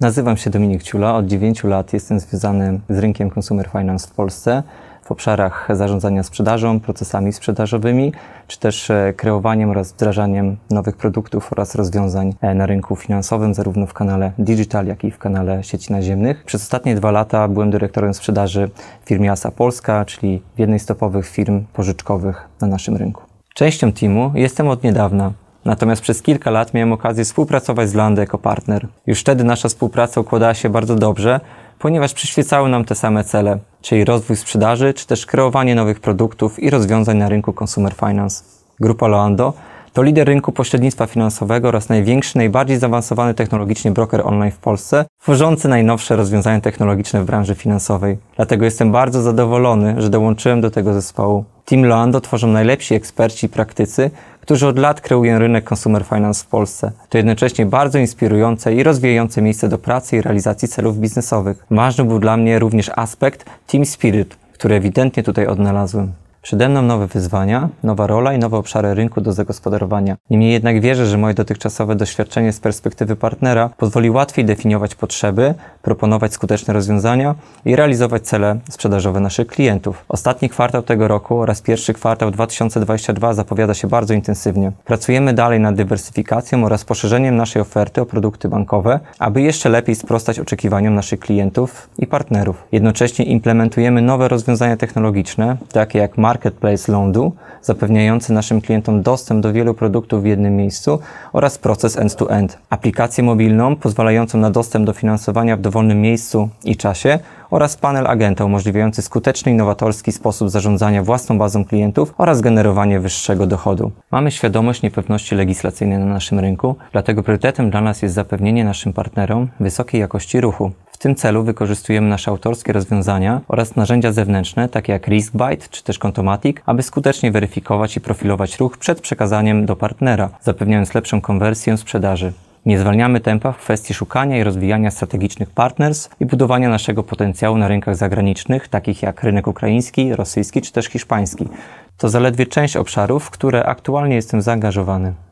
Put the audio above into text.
Nazywam się Dominik Ciula, od 9 lat jestem związany z rynkiem Consumer Finance w Polsce w obszarach zarządzania sprzedażą, procesami sprzedażowymi, czy też e, kreowaniem oraz wdrażaniem nowych produktów oraz rozwiązań e, na rynku finansowym, zarówno w kanale digital, jak i w kanale sieci naziemnych. Przez ostatnie dwa lata byłem dyrektorem sprzedaży firmy Asa Polska, czyli jednej z topowych firm pożyczkowych na naszym rynku. Częścią teamu jestem od niedawna. Natomiast przez kilka lat miałem okazję współpracować z Landy jako partner. Już wtedy nasza współpraca układała się bardzo dobrze, ponieważ przyświecały nam te same cele, czyli rozwój sprzedaży, czy też kreowanie nowych produktów i rozwiązań na rynku consumer finance. Grupa Loando to lider rynku pośrednictwa finansowego oraz największy, najbardziej zaawansowany technologicznie broker online w Polsce, tworzący najnowsze rozwiązania technologiczne w branży finansowej. Dlatego jestem bardzo zadowolony, że dołączyłem do tego zespołu. Team Loando tworzą najlepsi eksperci i praktycy, którzy od lat kreują rynek consumer finance w Polsce. To jednocześnie bardzo inspirujące i rozwijające miejsce do pracy i realizacji celów biznesowych. Ważny był dla mnie również aspekt Team Spirit, który ewidentnie tutaj odnalazłem. Przede mną nowe wyzwania, nowa rola i nowe obszary rynku do zagospodarowania. Niemniej jednak wierzę, że moje dotychczasowe doświadczenie z perspektywy partnera pozwoli łatwiej definiować potrzeby, proponować skuteczne rozwiązania i realizować cele sprzedażowe naszych klientów. Ostatni kwartał tego roku oraz pierwszy kwartał 2022 zapowiada się bardzo intensywnie. Pracujemy dalej nad dywersyfikacją oraz poszerzeniem naszej oferty o produkty bankowe, aby jeszcze lepiej sprostać oczekiwaniom naszych klientów i partnerów. Jednocześnie implementujemy nowe rozwiązania technologiczne, takie jak marketplace lądu, zapewniający naszym klientom dostęp do wielu produktów w jednym miejscu oraz proces end-to-end. -end. Aplikację mobilną pozwalającą na dostęp do finansowania w dowolnym miejscu i czasie oraz panel agenta umożliwiający skuteczny, innowatorski sposób zarządzania własną bazą klientów oraz generowanie wyższego dochodu. Mamy świadomość niepewności legislacyjnej na naszym rynku, dlatego priorytetem dla nas jest zapewnienie naszym partnerom wysokiej jakości ruchu tym celu wykorzystujemy nasze autorskie rozwiązania oraz narzędzia zewnętrzne, takie jak RiskByte czy też Contomatic, aby skutecznie weryfikować i profilować ruch przed przekazaniem do partnera, zapewniając lepszą konwersję sprzedaży. Nie zwalniamy tempa w kwestii szukania i rozwijania strategicznych partners i budowania naszego potencjału na rynkach zagranicznych, takich jak rynek ukraiński, rosyjski czy też hiszpański. To zaledwie część obszarów, w które aktualnie jestem zaangażowany.